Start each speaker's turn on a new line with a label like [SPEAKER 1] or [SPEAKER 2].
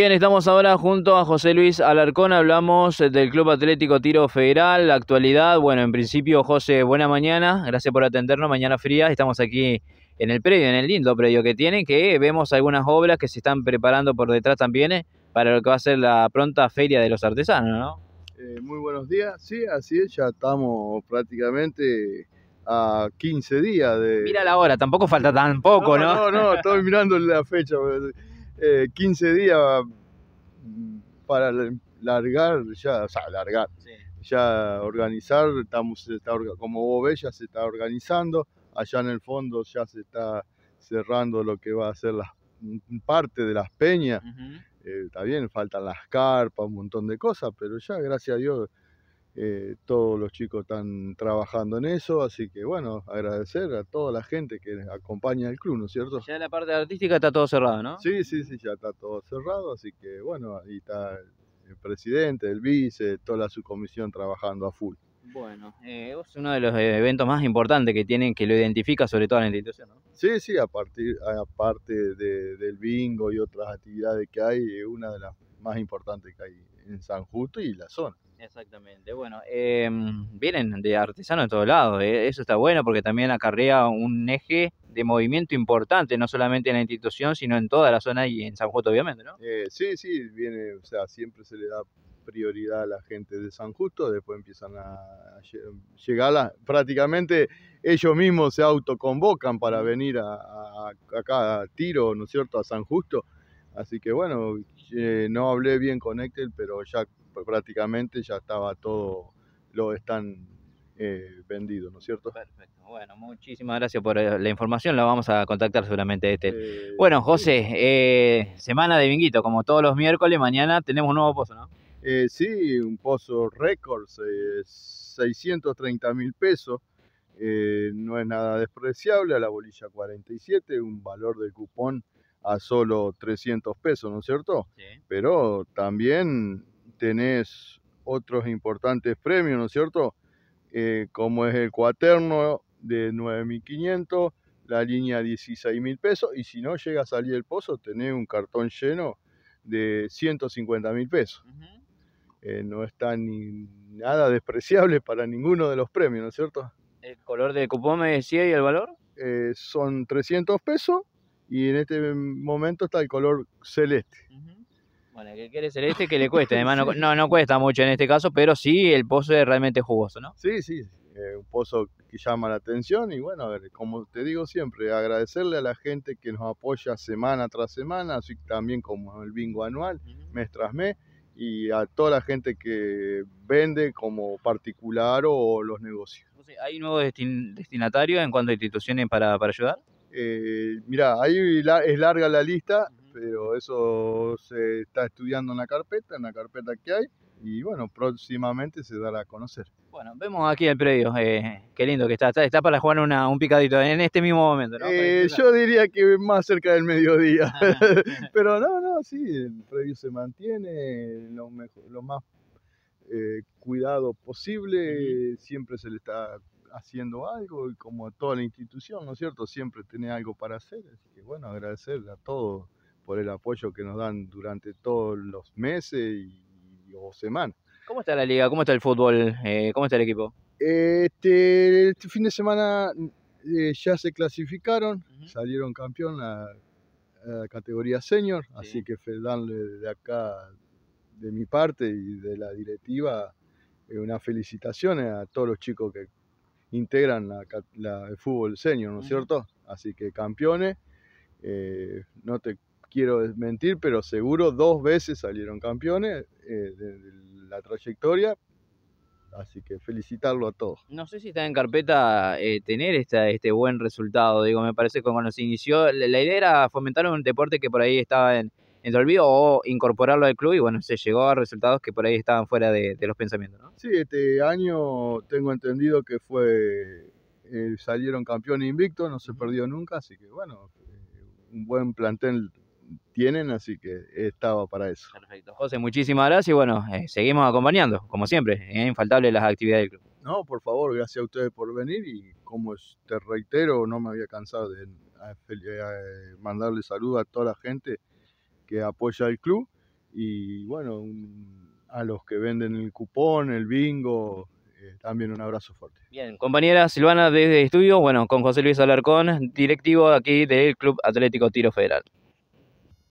[SPEAKER 1] Bien, estamos ahora junto a José Luis Alarcón, hablamos eh, del Club Atlético Tiro Federal, la actualidad, bueno, en principio José, buena mañana, gracias por atendernos, mañana fría, estamos aquí en el predio, en el lindo predio que tienen, que vemos algunas obras que se están preparando por detrás también eh, para lo que va a ser la pronta feria de los artesanos, ¿no?
[SPEAKER 2] Eh, muy buenos días, sí, así es, ya estamos prácticamente a 15 días de... Mira la hora, tampoco
[SPEAKER 1] falta tampoco,
[SPEAKER 2] ¿no? No, no, no estoy mirando la fecha eh, 15 días mm, para largar, ya, o sea, largar, ya organizar, estamos, como vos se está organizando, allá en el fondo ya se está cerrando lo que va a ser la, parte de las peñas, eh, está bien, faltan las carpas, un montón de cosas, pero ya, gracias a Dios, eh, todos los chicos están trabajando en eso, así que bueno, agradecer a toda la gente que
[SPEAKER 1] acompaña al club, ¿no es cierto? Ya la parte artística está todo cerrado, ¿no? Sí, sí, sí, ya está todo cerrado, así
[SPEAKER 2] que bueno, ahí está el presidente, el vice, toda la subcomisión trabajando a full. Bueno, eh, es
[SPEAKER 1] uno de los eh, eventos más importantes que tienen, que lo identifica sobre todo en la institución, ¿no?
[SPEAKER 2] Sí, sí, a partir, aparte de, del bingo y otras actividades que hay, es una de las más importantes que hay en San Justo y la zona.
[SPEAKER 1] Exactamente. Bueno, em, vienen de artesanos de todos lados. Eh, eso está bueno porque también acarrea un eje de movimiento importante, no solamente en la institución, sino en toda la zona y en San Justo, obviamente, ¿no?
[SPEAKER 2] Eh, sí, sí, viene, o sea, siempre se le da prioridad a la gente de San Justo, después empiezan a llegar, prácticamente ellos mismos se autoconvocan para venir a, a, acá a Tiro, ¿no es cierto?, a San Justo. Así que bueno, eh, no hablé bien con Ectel, pero ya pues prácticamente ya estaba todo, lo están eh, vendido, ¿no es cierto? Perfecto. Bueno,
[SPEAKER 1] muchísimas gracias por eh, la información, la vamos a contactar seguramente este. Eh, bueno, José, semana de Vinguito, como todos los miércoles, mañana tenemos un nuevo pozo, ¿no?
[SPEAKER 2] sí, un pozo récord, 630 mil pesos, no es nada despreciable, a la bolilla 47, un valor de cupón a solo 300 pesos, ¿no es cierto? Sí. Pero también tenés otros importantes premios, ¿no es cierto? Eh, como es el cuaterno de 9.500, la línea 16.000 pesos, y si no llega a salir el pozo, tenés un cartón lleno de 150.000 pesos. Eh, no está ni nada despreciable para ninguno de los premios, ¿no es cierto? ¿El color del cupón me decía y el valor? Eh, son 300 pesos y en este momento está el color celeste.
[SPEAKER 1] Bueno, el que quiere ser este, que le cueste. Además, no, no, no, cuesta mucho en este caso, pero sí el pozo es realmente jugoso, ¿no?
[SPEAKER 2] Sí, sí. Eh, un pozo que llama la atención y bueno, a ver, como te digo siempre, agradecerle a la gente que nos apoya semana tras semana, así también como el bingo anual, mes tras mes, y a toda la gente que vende como particular
[SPEAKER 1] o los negocios. ¿Hay nuevos destinatarios en cuanto a instituciones para, para ayudar?
[SPEAKER 2] Eh, mira, ahí la, es larga la lista pero eso se está estudiando en la carpeta, en la carpeta que hay, y bueno, próximamente se dará a conocer. Bueno,
[SPEAKER 1] vemos aquí el predio, eh, qué lindo que está, está, para jugar una, un picadito en este mismo momento, ¿no?
[SPEAKER 2] Eh, yo diría que más cerca del mediodía, ah, pero no, no, sí, el predio se mantiene lo, mejor, lo más eh, cuidado posible, siempre se le está haciendo algo y como toda la institución, ¿no es cierto? Siempre tiene algo para hacer, así que bueno, agradecerle a todos por el apoyo que nos dan durante
[SPEAKER 1] todos los meses y, o semanas. ¿Cómo está la liga? ¿Cómo está el fútbol? Eh, ¿Cómo está el equipo?
[SPEAKER 2] Este, este fin de semana eh, ya se clasificaron, salieron campeón a, la categoría senior, así que darle de acá, de mi parte y de la directiva, eh, unas felicitaciones a todos los chicos que integran la, el fútbol senior, ¿no es cierto? Así que campeones, no te quiero desmentir, pero seguro dos veces salieron campeones eh, de, la trayectoria. Así que felicitarlo a todos.
[SPEAKER 1] No sé si está en carpeta eh, tener este buen resultado. Digo, me parece que cuando se inició, la, idea era fomentar un deporte que por ahí estaba en, en olvido o incorporarlo al club y bueno, se llegó a resultados que por ahí estaban fuera de, los pensamientos, ¿no?
[SPEAKER 2] Sí, este año tengo entendido que fue, eh, salieron campeones invicto, no se perdió nunca, así que bueno, un buen plantel tienen, así que estaba para
[SPEAKER 1] eso. Perfecto. José, muchísimas gracias y bueno, eh, seguimos acompañando, como siempre, es ¿eh? infaltable las actividades del club.
[SPEAKER 2] No, por favor, gracias a ustedes por venir y como te reitero, no me había cansado de mandarle saludos a toda la gente que apoya el club y bueno, a los que venden el cupón, el bingo, eh,
[SPEAKER 1] también un abrazo fuerte. Bien, compañera Silvana desde Estudio, bueno, con José Luis Alarcón, directivo aquí del Club Atlético Tiro Federal.